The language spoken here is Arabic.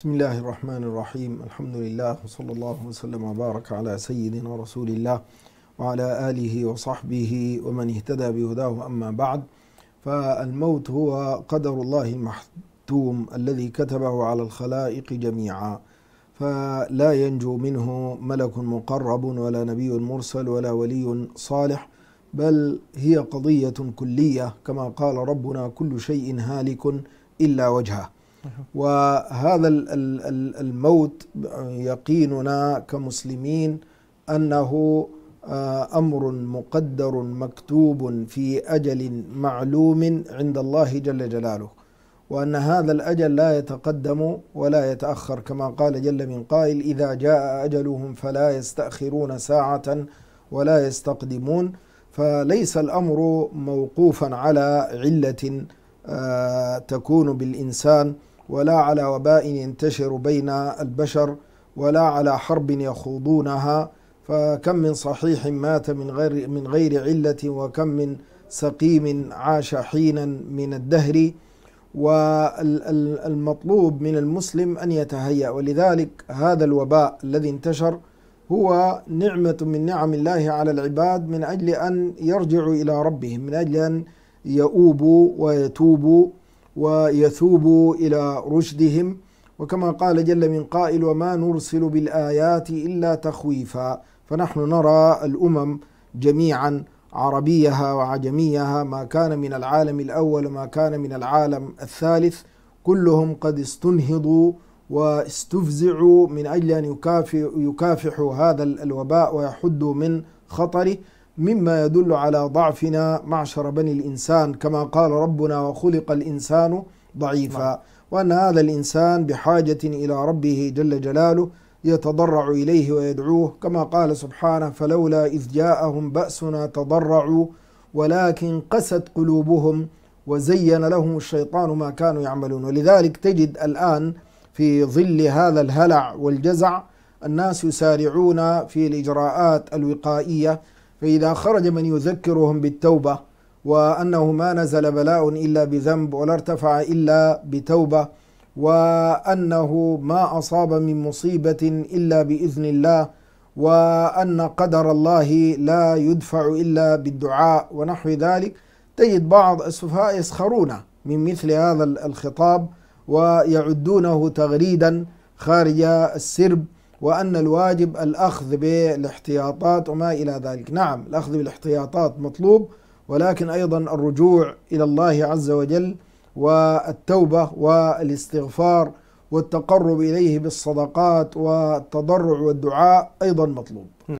بسم الله الرحمن الرحيم الحمد لله وصلى الله وسلم وبارك على سيدنا رسول الله وعلى آله وصحبه ومن اهتدى بهداه أما بعد فالموت هو قدر الله المحتوم الذي كتبه على الخلائق جميعا فلا ينجو منه ملك مقرب ولا نبي مرسل ولا ولي صالح بل هي قضية كلية كما قال ربنا كل شيء هالك إلا وجهه وهذا الموت يقيننا كمسلمين انه آه، امر مقدر مكتوب في اجل معلوم عند الله جل جلاله وان هذا الاجل لا يتقدم ولا يتاخر كما قال جل من قائل اذا جاء اجلهم فلا يستاخرون ساعه ولا يستقدمون فليس الامر موقوفا على عله آه، تكون بالإنسان ولا على وباء ينتشر بين البشر ولا على حرب يخوضونها فكم من صحيح مات من غير من غير علة وكم من سقيم عاش حينا من الدهر والمطلوب من المسلم أن يتهيأ ولذلك هذا الوباء الذي انتشر هو نعمة من نعم الله على العباد من أجل أن يرجعوا إلى ربهم من أجل أن يؤوب ويتوب ويثوب إلى رشدهم وكما قال جل من قائل وما نرسل بالآيات إلا تخويفا فنحن نرى الأمم جميعا عربيها وعجميها ما كان من العالم الأول ما كان من العالم الثالث كلهم قد استنهضوا واستفزعوا من أجل أن يكافحوا هذا الوباء ويحدوا من خطره مما يدل على ضعفنا معشر بني الإنسان كما قال ربنا وخلق الإنسان ضعيفا نعم. وأن هذا الإنسان بحاجة إلى ربه جل جلاله يتضرع إليه ويدعوه كما قال سبحانه فلولا إذ جاءهم بأسنا تضرعوا ولكن قست قلوبهم وزين لهم الشيطان ما كانوا يعملون ولذلك تجد الآن في ظل هذا الهلع والجزع الناس يسارعون في الإجراءات الوقائية فإذا خرج من يذكرهم بالتوبة وأنه ما نزل بلاء إلا بذنب ولا ارتفع إلا بتوبة وأنه ما أصاب من مصيبة إلا بإذن الله وأن قدر الله لا يدفع إلا بالدعاء ونحو ذلك تجد بعض السفهاء يسخرون من مثل هذا الخطاب ويعدونه تغريدا خارج السرب وأن الواجب الأخذ بالاحتياطات وما إلى ذلك نعم الأخذ بالاحتياطات مطلوب ولكن أيضا الرجوع إلى الله عز وجل والتوبة والاستغفار والتقرب إليه بالصدقات والتضرع والدعاء أيضا مطلوب